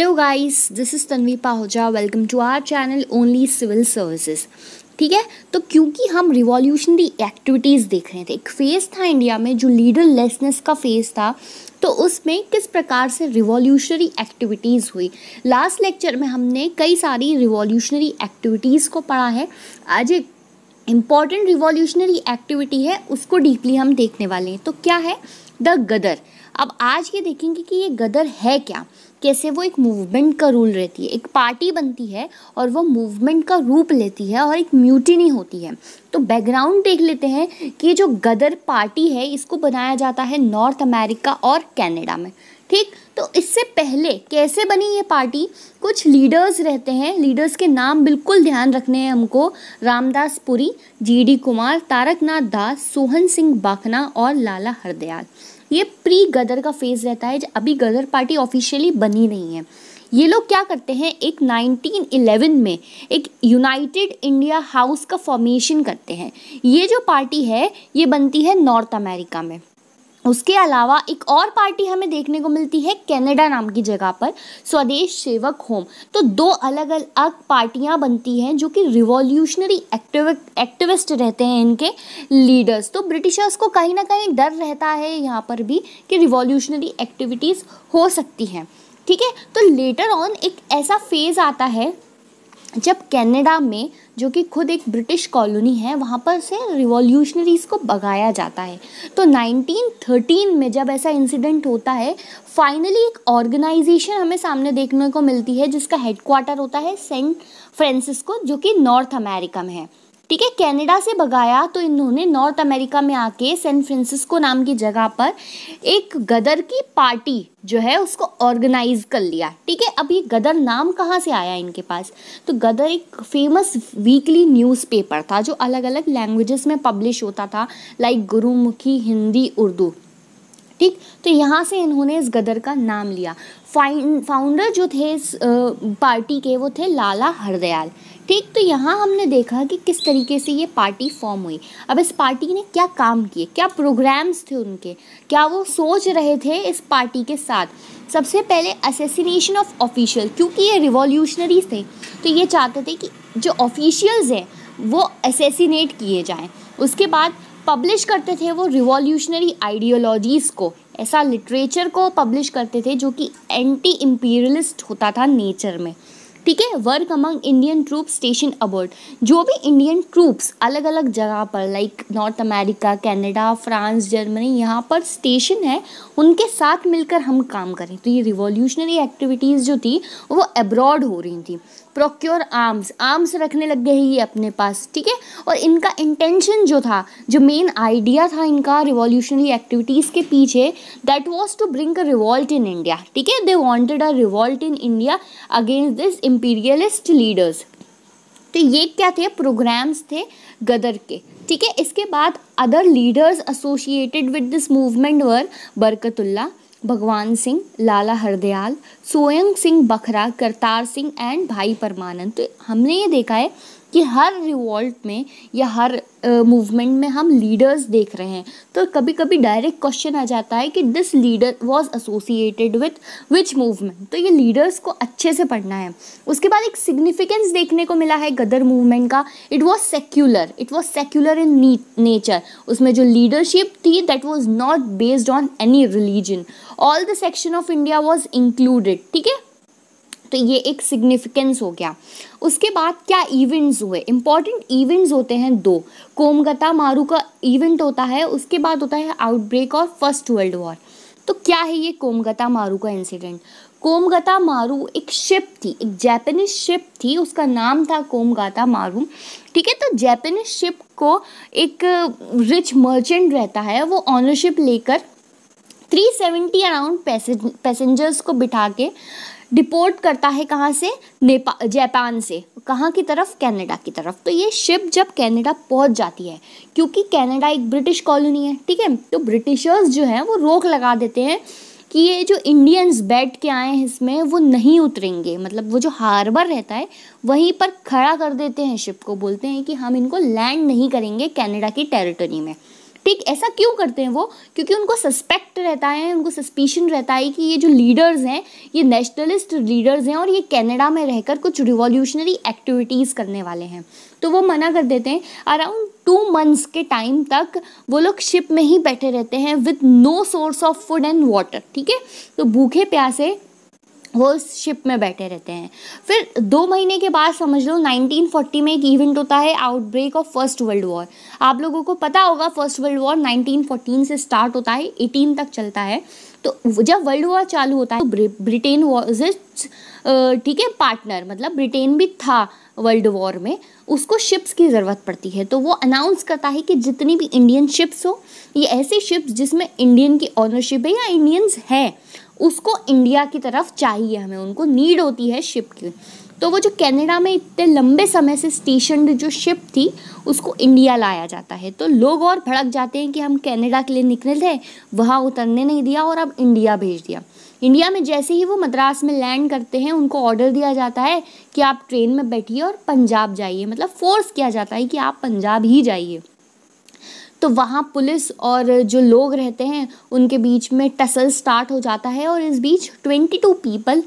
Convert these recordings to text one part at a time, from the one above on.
hello guys this is Tanvi Pahuja welcome to our channel only civil services ठीक है तो क्योंकि हम रिवॉल्यूशनरी एक्टिविटीज़ देख रहे थे एक फेज़ था इंडिया में जो लीडरलेसनेस का फेज़ था तो उसमें किस प्रकार से रिवॉल्यूशनरी एक्टिविटीज़ हुई लास्ट लेक्चर में हमने कई सारी रिवॉल्यूशनरी एक्टिविटीज़ को पढ़ा है आज एक इम्पॉर्टेंट रिवॉल्यूशनरी एक्टिविटी है उसको डीपली हम देखने वाले हैं तो क्या है द गदर अब आज ये देखेंगे कि ये गदर है क्या कैसे वो एक मूवमेंट का रूल रहती है एक पार्टी बनती है और वो मूवमेंट का रूप लेती है और एक म्यूटिनी होती है तो बैकग्राउंड देख लेते हैं कि जो गदर पार्टी है इसको बनाया जाता है नॉर्थ अमेरिका और कैनेडा में ठीक तो इससे पहले कैसे बनी ये पार्टी कुछ लीडर्स रहते हैं लीडर्स के नाम बिल्कुल ध्यान रखने हैं हमको रामदास पुरी जीडी कुमार तारकनाथ दास सोहन सिंह बाखना और लाला हरदयाल ये प्री गदर का फेज़ रहता है अभी गदर पार्टी ऑफिशियली बनी नहीं है ये लोग क्या करते हैं एक 1911 में एक यूनाइटेड इंडिया हाउस का फॉर्मेशन करते हैं ये जो पार्टी है ये बनती है नॉर्थ अमेरिका में उसके अलावा एक और पार्टी हमें देखने को मिलती है कनाडा नाम की जगह पर स्वदेश सेवक होम तो दो अलग अलग पार्टियां बनती हैं जो कि रिवॉल्यूशनरी एक्टिव एक्टिविस्ट रहते हैं इनके लीडर्स तो ब्रिटिशर्स को कहीं ना कहीं डर रहता है यहाँ पर भी कि रिवॉल्यूशनरी एक्टिविटीज़ हो सकती हैं ठीक है तो लेटर ऑन एक ऐसा फेज़ आता है जब कनाडा में जो कि खुद एक ब्रिटिश कॉलोनी है वहाँ पर से रिवॉल्यूशनरीज़ को भगाया जाता है तो 1913 में जब ऐसा इंसिडेंट होता है फाइनली एक ऑर्गेनाइजेशन हमें सामने देखने को मिलती है जिसका हेडक्वार्टर होता है सेंट फ्रांसिस्को जो कि नॉर्थ अमेरिका में है ठीक है कनाडा से भगाया तो इन्होंने नॉर्थ अमेरिका में आके सैन फ्रांसिस्को नाम की जगह पर एक गदर की पार्टी जो है उसको ऑर्गेनाइज कर लिया ठीक है अब ये गदर नाम कहाँ से आया इनके पास तो गदर एक फेमस वीकली न्यूज़पेपर था जो अलग अलग लैंग्वेजेस में पब्लिश होता था लाइक गुरुमुखी हिंदी उर्दू ठीक तो यहाँ से इन्होंने इस गदर का नाम लिया फाउंडर जो थे इस पार्टी के वो थे लाला हरदयाल ठीक तो यहाँ हमने देखा कि किस तरीके से ये पार्टी फॉर्म हुई अब इस पार्टी ने क्या काम किए क्या प्रोग्राम्स थे उनके क्या वो सोच रहे थे इस पार्टी के साथ सबसे पहले असेसिनेशन ऑफ ऑफिशियल क्योंकि ये रिवॉल्यूशनरीज थे तो ये चाहते थे कि जो ऑफिशियल्स हैं वो असेसिनेट किए जाएं उसके बाद पब्लिश करते थे वो रिवॉल्यूशनरी आइडियोलॉजीज़ को ऐसा लिटरेचर को पब्लिश करते थे जो कि एंटी इम्पीरियलिस्ट होता था नेचर में ठीक है work among Indian troop station abroad जो भी इंडियन ट्रूप्स अलग अलग जगह पर like North America Canada France Germany यहाँ पर स्टेशन है उनके साथ मिलकर हम काम करें तो ये रिवॉल्यूशनरी एक्टिविटीज़ जो थी वो अब्रॉड हो रही थी प्रोक्योर आर्म्स आर्म्स रखने लग गए ये अपने पास ठीक है और इनका इंटेंशन जो था जो मेन आइडिया था इनका रिवॉल्यूशनरी एक्टिविटीज़ के पीछे that was to bring a revolt in India ठीक है they wanted a revolt in India against this imperialist leaders तो ये क्या थे प्रोग्राम्स थे गदर के ठीक है इसके बाद other leaders associated with this movement were Barkatullah Bhagwan Singh लाला हरदयाल सोयंग सिंह बखरा करतार सिंह एंड भाई परमानंद तो हमने ये देखा है कि हर रिवॉल्ट में या हर मूवमेंट में हम लीडर्स देख रहे हैं तो कभी कभी डायरेक्ट क्वेश्चन आ जाता है कि this leader was associated with which movement तो ये लीडर्स को अच्छे से पढ़ना है उसके बाद एक सिग्निफिकेंस देखने को मिला है गदर मूवमेंट का it was secular it was secular in nature उसमें जो लीडरशिप थी that was not based on any religion all the section of India was included ठीक है तो ये एक सिग्निफिकेंस हो गया उसके बाद क्या इवेंट्स हुए इम्पॉर्टेंट इवेंट्स होते हैं दो कोमगता मारू का इवेंट होता है उसके बाद होता है आउटब्रेक और फर्स्ट वर्ल्ड वॉर तो क्या है ये कोमगता मारू का इंसिडेंट कोमगता मारू एक शिप थी एक जैपनीज शिप थी उसका नाम था कोमगाता मारू ठीक है तो जैपनीज शिप को एक रिच मर्चेंट रहता है वो ऑनरशिप लेकर 370 अराउंड पैसेंजर्स को बिठा के डिपोर्ट करता है कहाँ से नेपाल जापान से कहाँ की तरफ कनाडा की तरफ तो ये शिप जब कनाडा पहुँच जाती है क्योंकि कनाडा एक ब्रिटिश कॉलोनी है ठीक है तो ब्रिटिशर्स जो हैं वो रोक लगा देते हैं कि ये जो इंडियंस बैठ के आए हैं इसमें वो नहीं उतरेंगे मतलब वो जो हार्बर रहता है वहीं पर खड़ा कर देते हैं शिप को बोलते हैं कि हम इनको लैंड नहीं करेंगे कनाडा की टेरिटरी में ठीक ऐसा क्यों करते हैं वो क्योंकि उनको सस्पेक्ट रहता है उनको सस्पिशन रहता है कि ये जो लीडर्स हैं ये नेशनलिस्ट लीडर्स हैं और ये कैनेडा में रहकर कुछ रिवॉल्यूशनरी एक्टिविटीज़ करने वाले हैं तो वो मना कर देते हैं अराउंड टू मंथ्स के टाइम तक वो लोग शिप में ही बैठे रहते हैं with no source of food and water ठीक है तो भूखे प्यासे वो उस शिप में बैठे रहते हैं फिर दो महीने के बाद समझ लो 1940 में एक इवेंट होता है outbreak of First World War आप लोगों को पता होगा फर्स्ट वर्ल्ड वॉर 1914 से स्टार्ट होता है 18 तक चलता है तो जब वर्ल्ड वॉर चालू होता है तो ब्रिटेन वॉज इट्स ठीक है पार्टनर मतलब ब्रिटेन भी था वर्ल्ड वॉर में उसको शिप्स की ज़रूरत पड़ती है तो वो अनाउंस करता है कि जितनी भी इंडियन शिप्स हो ये ऐसी शिप्स जिसमें इंडियन की ऑनरशिप है या इंडियंस हैं उसको इंडिया की तरफ चाहिए हमें उनको नीड होती है शिप की तो वो जो कनाडा में इतने लंबे समय से स्टेशन जो शिप थी उसको इंडिया लाया जाता है तो लोग और भड़क जाते हैं कि हम कनाडा के लिए निकले थे वहाँ उतरने नहीं दिया और अब इंडिया भेज दिया इंडिया में जैसे ही वो मद्रास में लैंड करते हैं उनको ऑर्डर दिया जाता है कि आप ट्रेन में बैठिए और पंजाब जाइए मतलब फोर्स किया जाता है कि आप पंजाब ही जाइए तो वहाँ पुलिस और जो लोग रहते हैं उनके बीच में टसल स्टार्ट हो जाता है और इस बीच twenty two people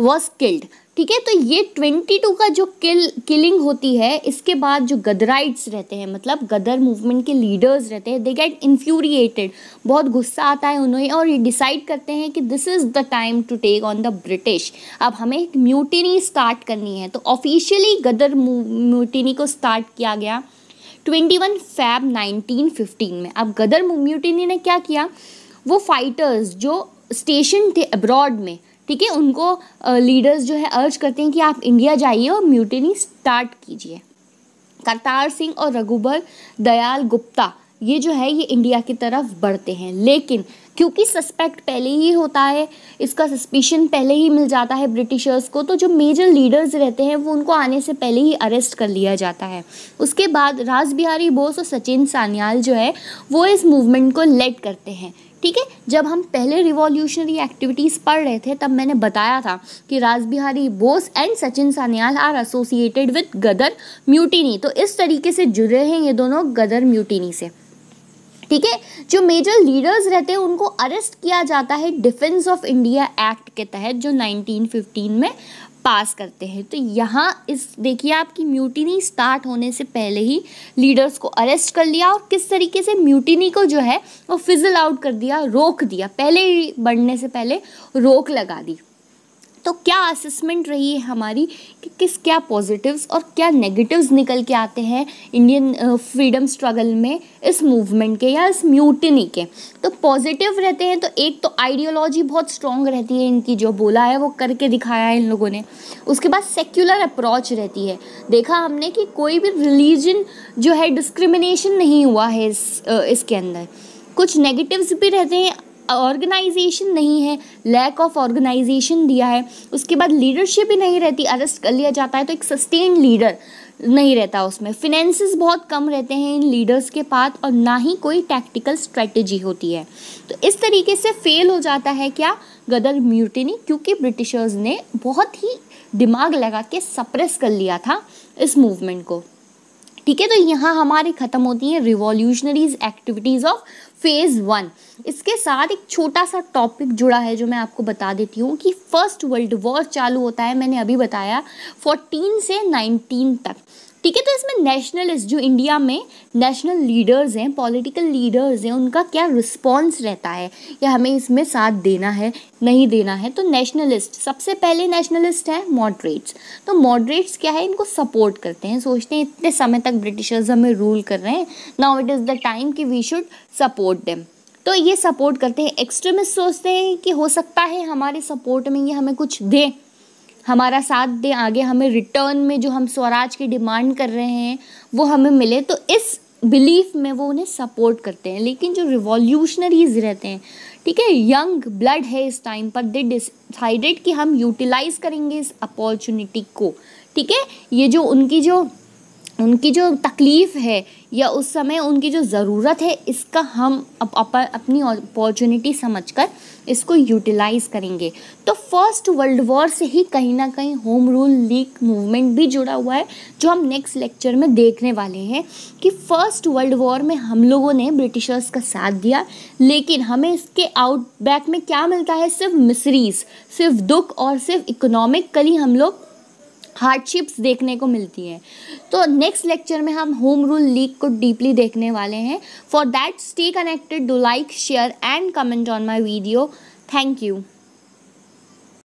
was killed ठीक है तो ये ट्वेंटी टू का जो किल किलिंग होती है इसके बाद जो गदराइट्स रहते हैं मतलब गदर मूवमेंट के लीडर्स रहते हैं दे गेट इन्फ्यूरिएटेड बहुत गुस्सा आता है उन्हें और ये डिसाइड करते हैं कि this is the time to take on the British अब हमें एक म्यूटिनी स्टार्ट करनी है तो ऑफिशियली गदर म्यूटिनी को स्टार्ट किया गया वन फैब फिफ्टीन में अब गदर म्यूटिनी ने क्या किया वो फाइटर्स जो स्टेशन थे अब्रॉड में ठीक है उनको लीडर्स जो है अर्ज करते हैं कि आप इंडिया जाइए और म्यूटिनी स्टार्ट कीजिए करतार सिंह और रघुबर दयाल गुप्ता ये जो है ये इंडिया की तरफ बढ़ते हैं लेकिन क्योंकि सस्पेक्ट पहले ही होता है इसका सस्पिशन पहले ही मिल जाता है ब्रिटिशर्स को तो जो मेजर लीडर्स रहते हैं वो उनको आने से पहले ही अरेस्ट कर लिया जाता है उसके बाद राज बिहारी बोस और सचिन सान्याल जो है वो इस मूवमेंट को लेड करते हैं ठीक है जब हम पहले रिवॉल्यूशनरी एक्टिविटीज़ पढ़ रहे थे तब मैंने बताया था कि Raj Bihari Bose and Sachin Sanyal are associated with Ghadar mutiny तो इस तरीके से जुड़े हैं ये दोनों गदर म्यूटिनी से ठीक है जो मेजर लीडर्स रहते हैं उनको अरेस्ट किया जाता है डिफेंस ऑफ इंडिया एक्ट के तहत जो 1915 में पास करते हैं तो यहाँ इस देखिए आपकी म्यूटिनी स्टार्ट होने से पहले ही लीडर्स को अरेस्ट कर लिया और किस तरीके से म्यूटिनी को जो है वो फिजल आउट कर दिया रोक दिया पहले ही बढ़ने से पहले रोक लगा दी तो क्या असेसमेंट रही है हमारी कि किस क्या पॉजिटिव्स और क्या नेगेटिव्स निकल के आते हैं इंडियन फ्रीडम स्ट्रगल में इस मूवमेंट के या इस म्यूटनी के तो पॉजिटिव रहते हैं तो एक तो आइडियोलॉजी बहुत स्ट्रॉन्ग रहती है इनकी जो बोला है वो करके दिखाया है इन लोगों ने उसके बाद सेक्युलर अप्रोच रहती है देखा हमने कि कोई भी रिलीजन जो है डिस्क्रिमिनेशन नहीं हुआ है इस इसके अंदर कुछ नेगेटिव्स भी रहते हैं ऑर्गेनाइजेशन नहीं है लैक ऑफ ऑर्गेनाइजेशन दिया है उसके बाद लीडरशिप ही नहीं रहती अरेस्ट कर लिया जाता है तो एक सस्टेन लीडर नहीं रहता उसमें फिनेंसिस बहुत कम रहते हैं इन लीडर्स के पास और ना ही कोई टैक्टिकल स्ट्रेटजी होती है तो इस तरीके से फेल हो जाता है क्या गदर म्यूटिनी क्योंकि ब्रिटिशर्स ने बहुत ही दिमाग लगा के सप्रेस कर लिया था इस मूवमेंट को ठीक है तो यहाँ हमारी ख़त्म होती है revolutionaries activities of phase one इसके साथ एक छोटा सा टॉपिक जुड़ा है जो मैं आपको बता देती हूँ कि फर्स्ट वर्ल्ड वॉर चालू होता है मैंने अभी बताया 14 से 19 तक ठीक है तो इसमें नेशनलिस्ट जो इंडिया में नेशनल लीडर्स हैं पॉलिटिकल लीडर्स हैं उनका क्या रिस्पॉन्स रहता है या हमें इसमें साथ देना है नहीं देना है तो नेशनलिस्ट सबसे पहले नेशनलिस्ट हैं मॉडरेट्स तो मॉडरेट्स क्या है इनको सपोर्ट करते हैं सोचते हैं इतने समय तक ब्रिटिशर्स हमें रूल कर रहे हैं now it is the time कि वी शुड सपोर्ट डेम तो ये सपोर्ट करते हैं एक्सट्रीमिस्ट सोचते हैं कि हो सकता है हमारे सपोर्ट में ये हमें कुछ दें हमारा साथ दें आगे हमें रिटर्न में जो हम स्वराज की डिमांड कर रहे हैं वो हमें मिले तो इस बिलीफ में वो उन्हें सपोर्ट करते हैं लेकिन जो रिवॉल्यूशनरीज रहते हैं ठीक है यंग ब्लड है इस टाइम पर दे डिसाइडेड कि हम यूटिलाइज करेंगे इस अपॉर्चुनिटी को ठीक है ये जो उनकी जो उनकी जो तकलीफ़ है या उस समय उनकी जो ज़रूरत है इसका हम अप, अप, अपनी अपॉर्चुनिटी समझ कर इसको यूटिलाइज़ करेंगे तो फर्स्ट वर्ल्ड वॉर से ही कहीं ना कहीं होम रूल लीग मूवमेंट भी जुड़ा हुआ है जो हम नेक्स्ट लेक्चर में देखने वाले हैं कि फ़र्स्ट वर्ल्ड वॉर में हम लोगों ने ब्रिटिशर्स का साथ दिया लेकिन हमें इसके आउटबैक में क्या मिलता है सिर्फ मिसरीज सिर्फ दुख और सिर्फ इकोनॉमिकली हम लोग हार्डशिप्स देखने को मिलती हैं तो नेक्स्ट लेक्चर में हम होम रूल लीग को डीपली देखने वाले हैं for that stay connected do like share and comment on my video thank you